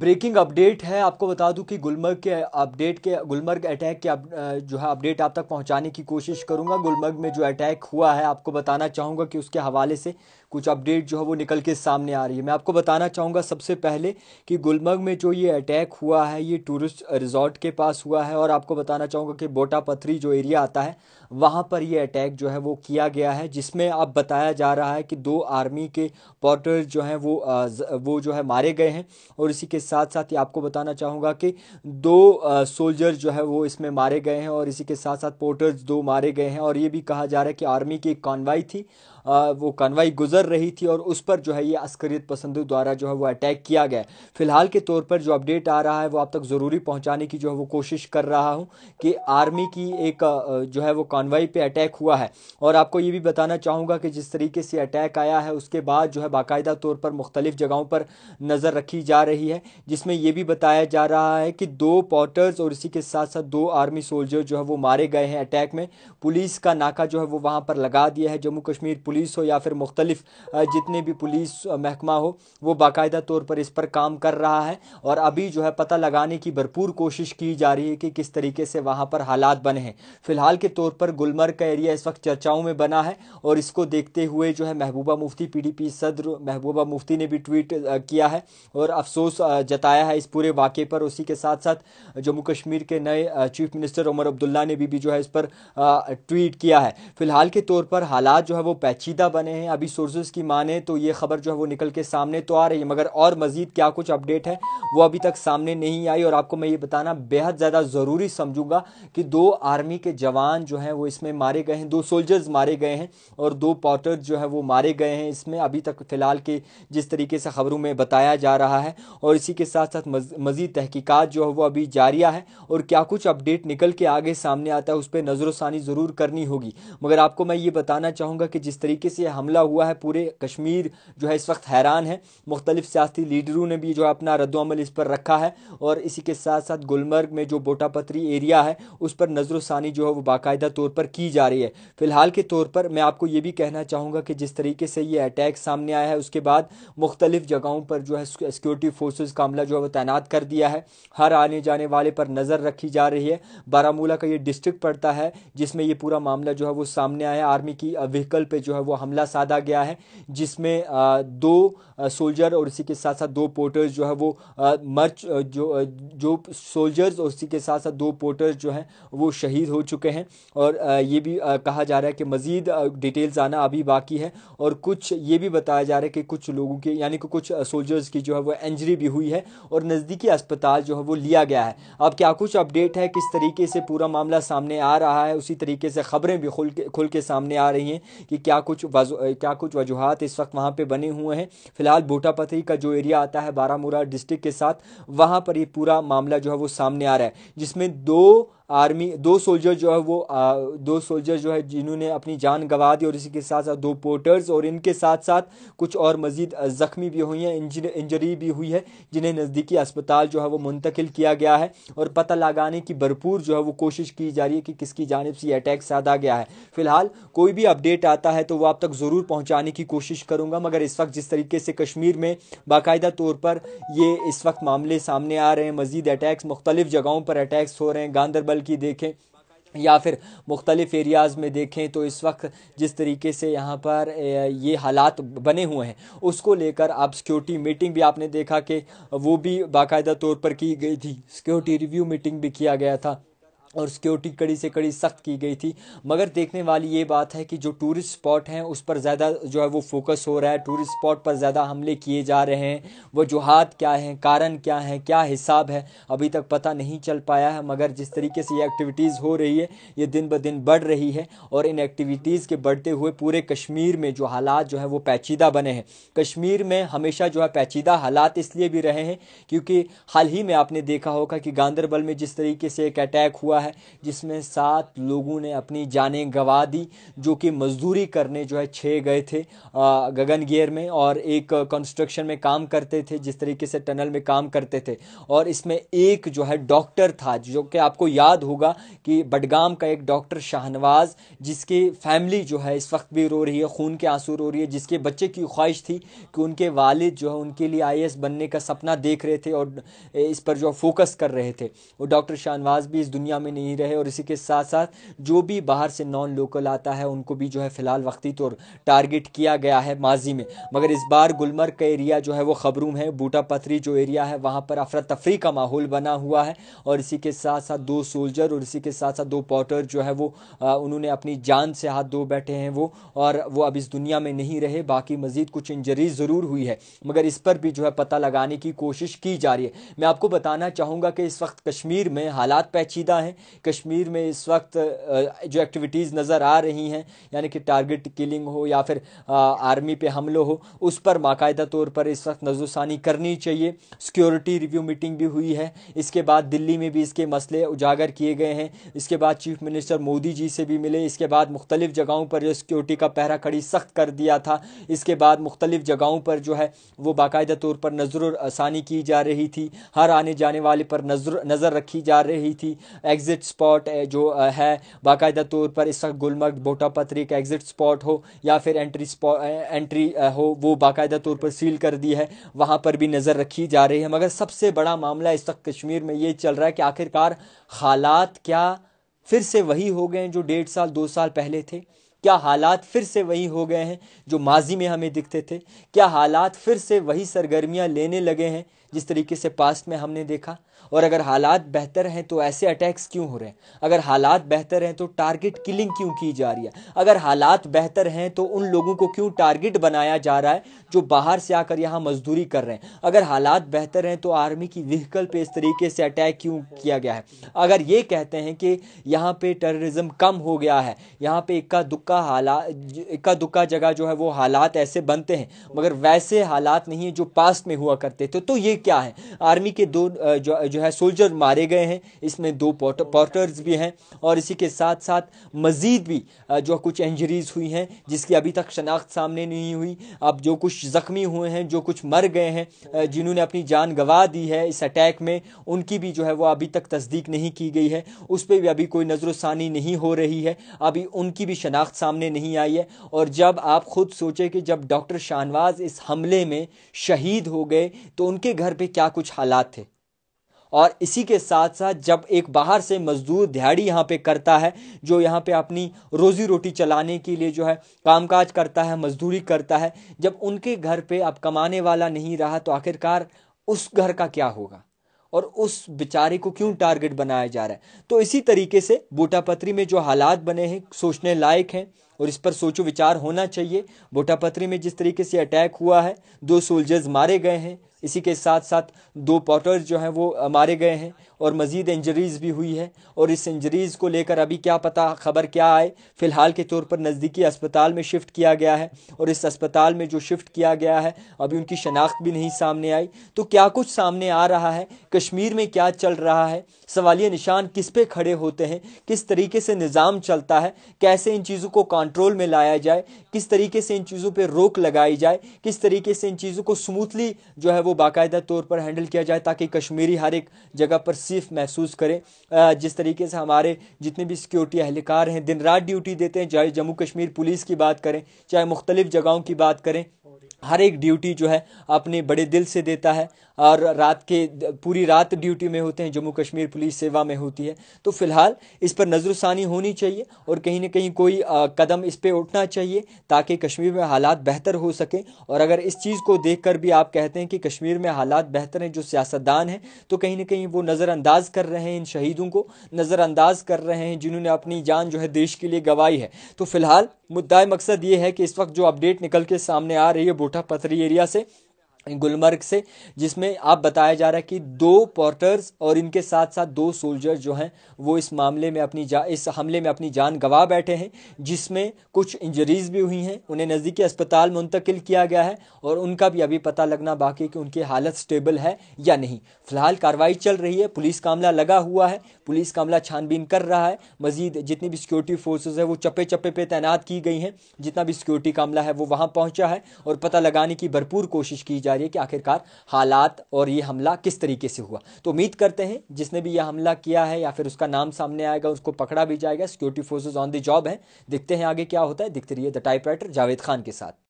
breaking update है आपको बता दूं कि गुलमर्ग के अपडेट के गुलमर्ग अटैक के अप, जो है अपडेट आप तक पहुंचाने की कोशिश करूंगा गुलमर्ग में जो अटैक हुआ है आपको बताना चाहूंगा कि उसके हवाले से कुछ अपडेट जो है वो निकल के सामने आ रही है मैं आपको बताना चाहूँगा सबसे पहले कि गुलमर्ग में जो ये अटैक हुआ है ये टूरिस्ट रिजॉर्ट के पास हुआ है और आपको बताना चाहूँगा कि बोटा पथरी जो एरिया आता है वहाँ पर ये अटैक जो है वो किया गया है जिसमें अब बताया जा रहा है कि दो आर्मी के पोर्टर जो हैं वो वो जो है मारे गए हैं और इसी के साथ साथ ही आपको बताना चाहूँगा कि दो सोल्जर जो है वो इसमें मारे गए हैं और इसी के साथ साथ पोर्टर्स दो मारे गए हैं और ये भी कहा जा रहा है कि आर्मी की एक कॉन्वाई थी वो कॉन्वाई गुजर गुजर रही थी और उस पर जो है ये अस्करियत पसंदों द्वारा जो है वो अटैक किया गया फिलहाल के तौर पर जो अपडेट आ रहा है वो आप तक ज़रूरी पहुंचाने की जो है वो कोशिश कर रहा हूं कि आर्मी की एक जो है वो कानवाई पर अटैक हुआ है और आपको ये भी बताना चाहूँगा कि जिस तरीके से अटैक आया है उसके बाद जो है बाकायदा तौर पर मुख्तलिफ जगहों पर नज़र रखी जा रही है जिसमें यह भी बताया जा रहा है कि दो पॉटर्स और इसी के साथ साथ दो आर्मी सोल्जर जो है वो मारे गए हैं अटैक में पुलिस का नाका जो है वो वहाँ पर लगा दिया है जम्मू कश्मीर पुलिस हो या फिर मुख्तलिफ जितने भी पुलिस महकमा हो वो बाकायदा तौर पर इस पर काम कर रहा है और अभी जो है पता लगाने की भरपूर कोशिश की जा रही है कि किस तरीके से वहाँ पर हालात बने हैं फिलहाल के तौर पर गुलमर्ग का एरिया इस वक्त चर्चाओं में बना है और इसको देखते हुए जो है महबूबा मुफ्ती पी सदर महबूबा मुफ्ती ने भी ट्वीट किया है और अफसोस जताया है इस पूरे वाक़े पर उसी के साथ साथ जम्मू कश्मीर के नए चीफ मिनिस्टर उमर अब्दुल्ला ने भी, भी जो है इस पर ट्वीट किया है फिलहाल के तौर पर हालात जो है वो पैचीदा बने हैं अभी सोर्स न्यूज़ की माने तो ये खबर जो है वो निकल के सामने तो आ रही है मगर और मज़ीद क्या कुछ अपडेट है वो अभी तक सामने नहीं आई और आपको मैं ये बताना बेहद ज़्यादा ज़रूरी समझूंगा कि दो आर्मी के जवान जो हैं वो इसमें मारे गए हैं दो सोल्जर्स मारे गए हैं और दो पॉटर्स जो है वो मारे गए हैं इसमें अभी तक फ़िलहाल के जिस तरीके से ख़बरों में बताया जा रहा है और इसी के साथ साथ मज़ीद तहकीकत जो है वो अभी जारिया है और क्या कुछ अपडेट निकल के आगे सामने आता है उस पर नज़रसानी ज़रूर करनी होगी मगर आपको मैं ये बताना चाहूंगा कि जिस तरीके से हमला हुआ है पूरे कश्मीर जो है इस वक्त हैरान है मुख्तलिफ सियासी लीडरों ने भी जो है अपना रद्दमल इस पर रखा है और इसी के साथ साथ गुलमर्ग में जो बोटापत्री एरिया है उस पर नज़रसानी जो है वो बाकायदा तौर पर की जा रही है फ़िलहाल के तौर पर मैं आपको ये भी कहना चाहूँगा कि जिस तरीके से ये अटैक सामने आया है उसके बाद मुख्तलिफ जगहों पर जो है सिक्योरिटी फोर्सेज का अमला जो है वो तैनात कर दिया है हर आने जाने वाले पर नज़र रखी जा रही है बारामूला का ये डिस्ट्रिक्ट पड़ता है जिसमें ये पूरा मामला जो है वो सामने आया आर्मी की व्हीकल पे जो है वो हमला साधा गया है जिसमें दो सोल्जर और इसी के साथ साथ दो पोर्टर्स जो है वो मर जो जो सोल्जर्स और उसी के साथ साथ दो पोर्टर्स जो हैं वो शहीद हो चुके हैं और ये भी कहा जा रहा है कि मज़ीद डिटेल्स आना अभी बाकी है और कुछ ये भी बताया जा रहा है कि कुछ लोगों के यानी कि कुछ सोल्जर्स की जो है वो इंजरी भी हुई है और नज़दीकी अस्पताल जो है वो लिया गया है अब क्या कुछ अपडेट है किस तरीके से पूरा मामला सामने आ रहा है उसी तरीके से ख़बरें भी खुल के खुल के सामने आ रही हैं कि क्या कुछ क्या कुछ वजूहत इस वक्त वहाँ पर बने हुए हैं फिलहाल बोटापथरी का जो एरिया आता है बारामूला डिस्ट्रिक्ट के साथ वहाँ पर ये पूरा मामला जो है वो सामने आ रहा है जिसमें दो आर्मी दो सोल्जर जो है वो आ, दो सोल्जर जो है जिन्होंने अपनी जान गंवा दी और इसी के साथ साथ दो पोर्टर्स और इनके साथ साथ कुछ और मज़ीद ज़ख्मी भी हुई हैं इंजरी भी हुई है जिन्हें नज़दीकी अस्पताल जो है वो मुंतकिल किया गया है और पता लगाने की भरपूर जो है वो कोशिश की जा रही है कि किसकी जानब से अटैक साधा गया है फ़िलहाल कोई भी अपडेट आता है तो वो आप तक ज़रूर पहुँचाने की कोशिश करूँगा मगर इस वक्त जिस तरीके से कश्मीर में बाकायदा तौर पर ये इस वक्त मामले सामने आ रहे हैं मज़ीद अटैक्स मुख्तलिफ़ जगहों पर अटैक्स हो रहे हैं गांधरबल निकल की देखें या फिर मुख्तलिफ़ एरियाज़ में देखें तो इस वक्त जिस तरीके से यहाँ पर ये हालात बने हुए हैं उसको लेकर आप सिक्योरिटी मीटिंग भी आपने देखा कि वो भी बाकायदा तौर पर की गई थी सिक्योरिटी रिव्यू मीटिंग भी किया गया था और सिक्योरिटी कड़ी से कड़ी सख्त की गई थी मगर देखने वाली ये बात है कि जो टूरिस्ट स्पॉट हैं उस पर ज़्यादा जो है वो फोकस हो रहा है टूरिस्ट स्पॉट पर ज़्यादा हमले किए जा रहे हैं वजूहत क्या हैं कारण क्या हैं क्या हिसाब है अभी तक पता नहीं चल पाया है मगर जिस तरीके से ये एक्टिविटीज़ हो रही है ये दिन ब दिन बढ़ रही है और इन एक्टिविटीज़ के बढ़ते हुए पूरे कश्मीर में जो हालात जो है वो पैचीदा बने हैं कश्मीर में हमेशा जो है पैचीदा हालात इसलिए भी रहे हैं क्योंकि हाल ही में आपने देखा होगा कि गांधरबल में जिस तरीके से एक अटैक हुआ हुआ है जिसमें सात लोगों ने अपनी जानें गंवा दी जो कि मजदूरी करने जो है छः गए थे गगन गियर में और एक कंस्ट्रक्शन में काम करते थे जिस तरीके से टनल में काम करते थे और इसमें एक जो है डॉक्टर था जो कि आपको याद होगा कि बडगाम का एक डॉक्टर शाहनवाज जिसकी फैमिली जो है इस वक्त भी रो रही है खून के आंसू रो रही है जिसके बच्चे की ख्वाहिश थी कि उनके वालिद जो है उनके लिए आई बनने का सपना देख रहे थे और इस पर जो फोकस कर रहे थे वो डॉक्टर शाहनवाज भी इस दुनिया में में नहीं रहे और इसी के साथ साथ जो भी बाहर से नॉन लोकल आता है उनको भी जो है फिलहाल वक्ती तौर टारगेट किया गया है माजी में मगर इस बार गुलमर्ग का एरिया जो है वो खबरूम है बूटा पथरी जो एरिया है वहाँ पर अफरा तफरी का माहौल बना हुआ है और इसी के साथ साथ दो सोल्जर और इसी के साथ साथ दो पॉटर जो है वो उन्होंने अपनी जान से हाथ धो बैठे हैं वो और वो अब इस दुनिया में नहीं रहे बाकी मजीद कुछ इंजरी ज़रूर हुई है मगर इस पर भी जो है पता लगाने की कोशिश की जा रही है मैं आपको बताना चाहूँगा कि इस वक्त कश्मीर में हालात पेचीदा हैं कश्मीर में इस वक्त जो एक्टिविटीज़ नज़र आ रही हैं यानी कि टारगेट किलिंग हो या फिर आर्मी पे हमलों हो उस पर बाकायदा तौर पर इस वक्त नजरसानी करनी चाहिए सिक्योरिटी रिव्यू मीटिंग भी हुई है इसके बाद दिल्ली में भी इसके मसले उजागर किए गए हैं इसके बाद चीफ मिनिस्टर मोदी जी से भी मिले इसके बाद मुख्तलिफ जगहों पर जो सिक्योरिटी का पहरा कड़ी सख्त कर दिया था इसके बाद मुख्तलिफ जगहों पर जो है वो बाकायदा तौर पर नजर आसानी की जा रही थी हर आने जाने वाले पर नजर नज़र रखी जा रही थी एग्जिट एग्ज़िट स्पॉट eh, जो eh, है बाकायदा तौर पर इस वक्त गुलमर्ग बोटा पथरी का एग्ज़िट स्पॉट हो या फिर एंट्री स्पॉट एंट्री हो वो बाकायदा तौर पर सील कर दी है वहाँ पर भी नज़र रखी जा रही है मगर सबसे बड़ा मामला इस वक्त कश्मीर में ये चल रहा है कि आखिरकार हालात क्या फिर से वही हो गए जो डेढ़ साल दो साल पहले थे क्या हालात फिर से वही हो गए हैं जो माजी में हमें दिखते थे क्या हालात फिर से वही सरगर्मियां लेने लगे हैं जिस तरीके से पास्ट में हमने देखा और अगर हालात बेहतर हैं तो ऐसे अटैक्स क्यों हो रहे हैं अगर हालात बेहतर हैं तो टारगेट किलिंग क्यों की जा रही है अगर हालात बेहतर हैं तो उन लोगों को क्यों टारगेट बनाया जा रहा है जो बाहर से आकर यहाँ मजदूरी कर रहे हैं अगर हालात बेहतर हैं तो आर्मी की व्हीकल पे इस तरीके से अटैक क्यों किया गया है अगर ये कहते हैं कि यहाँ पर टेररिज्म कम हो गया है यहाँ पर इक्का दुक्का हालात इक्का दुक्का जगह जो है वो हालात ऐसे बनते हैं मगर वैसे हालात नहीं है जो पास्ट में हुआ करते थे तो ये क्या है आर्मी के दो जो जो है सोल्जर मारे गए हैं इसमें दो पोर्टर्स भी हैं और इसी के साथ साथ मज़ीद भी जो कुछ इंजरीज़ हुई हैं जिसकी अभी तक शनाख्त सामने नहीं हुई अब जो कुछ ज़ख्मी हुए हैं जो कुछ मर गए हैं जिन्होंने अपनी जान गंवा दी है इस अटैक में उनकी भी जो है वो अभी तक तस्दीक नहीं की गई है उस पर भी अभी कोई नज़रसानी नहीं हो रही है अभी उनकी भी शनाख्त सामने नहीं आई है और जब आप खुद सोचें कि जब डॉक्टर शाहनवाज इस हमले में शहीद हो गए तो उनके घर घर पे क्या कुछ हालात थे और इसी के साथ साथ जब एक बाहर से मजदूर दिहाड़ी यहाँ पे करता है जो यहाँ पे अपनी रोज़ी रोटी चलाने के लिए जो है कामकाज करता है मजदूरी करता है जब उनके घर पे अब कमाने वाला नहीं रहा तो आखिरकार उस घर का क्या होगा और उस बेचारे को क्यों टारगेट बनाया जा रहा है तो इसी तरीके से बूटापत्री में जो हालात बने हैं सोचने लायक हैं और इस पर सोचो विचार होना चाहिए बोटापत्री में जिस तरीके से अटैक हुआ है दो सोल्जर्स मारे गए हैं इसी के साथ साथ दो पॉटर्स जो हैं वो मारे गए हैं और मज़ीद इंजरीज़ भी हुई है और इस इंजरीज़ को लेकर अभी क्या पता खबर क्या आए फ़िलहाल के तौर पर नज़दीकी अस्पताल में शिफ्ट किया गया है और इस अस्पताल में जो शिफ्ट किया गया है अभी उनकी शनाख्त भी नहीं सामने आई तो क्या कुछ सामने आ रहा है कश्मीर में क्या चल रहा है सवालिया निशान किस पे खड़े होते हैं किस तरीके से निज़ाम चलता है कैसे इन चीज़ों को कॉन्ट कंट्रोल में लाया जाए किस तरीके से इन चीज़ों पर रोक लगाई जाए किस तरीके से इन चीज़ों को स्मूथली जो है वो बाकायदा तौर पर हैंडल किया जाए ताकि कश्मीरी हर एक जगह पर सेफ महसूस करें जिस तरीके से हमारे जितने भी सिक्योरिटी अहलकार हैं दिन रात ड्यूटी देते हैं चाहे जम्मू कश्मीर पुलिस की बात करें चाहे मुख्तलिफ़ जगहों की बात करें हर एक ड्यूटी जो है अपने बड़े दिल से देता है और रात के पूरी रात ड्यूटी में होते हैं जम्मू कश्मीर पुलिस सेवा में होती है तो फिलहाल इस पर नज़रसानी होनी चाहिए और कहीं ना कहीं कोई कदम इस पर उठना चाहिए ताकि कश्मीर में हालात बेहतर हो सके और अगर इस चीज़ को देख कर भी आप कहते हैं कि कश्मीर में हालात बेहतर हैं जो सियासतदान हैं तो कहीं ना कहीं वो नज़रअंदाज कर रहे हैं इन शहीदों को नज़रअंदाज कर रहे हैं जिन्होंने अपनी जान जो है देश के लिए गंवाई है तो फिलहाल मुद्दा मकसद ये है कि इस वक्त जो अपडेट निकल के सामने आ रही है बूटा पथरी एरिया से गुलमर्ग से जिसमें आप बताया जा रहा है कि दो पोर्टर्स और इनके साथ साथ दो सोल्जर जो हैं वो इस मामले में अपनी जा इस हमले में अपनी जान गंवा बैठे हैं जिसमें कुछ इंजरीज भी हुई हैं उन्हें नज़दीकी अस्पताल मुंतकिल किया गया है और उनका भी अभी पता लगना बाकी है कि उनकी हालत स्टेबल है या नहीं फिलहाल कार्रवाई चल रही है पुलिस का अमला लगा हुआ है पुलिस का अमला छानबीन कर रहा है मजीद जितनी भी सिक्योरिटी फोर्सेज है वो चप्पे चप्पे पर तैनात की गई हैं जितना भी सिक्योरिटी का अमला है वो वहाँ पहुँचा है और पता लगाने की भरपूर कोशिश की जा रही कि आखिरकार हालात और ये हमला किस तरीके से हुआ तो उम्मीद करते हैं जिसने भी यह हमला किया है या फिर उसका नाम सामने आएगा उसको पकड़ा भी जाएगा security forces on the job है देखते हैं आगे क्या होता है दिखते रहिए द टाइप जावेद खान के साथ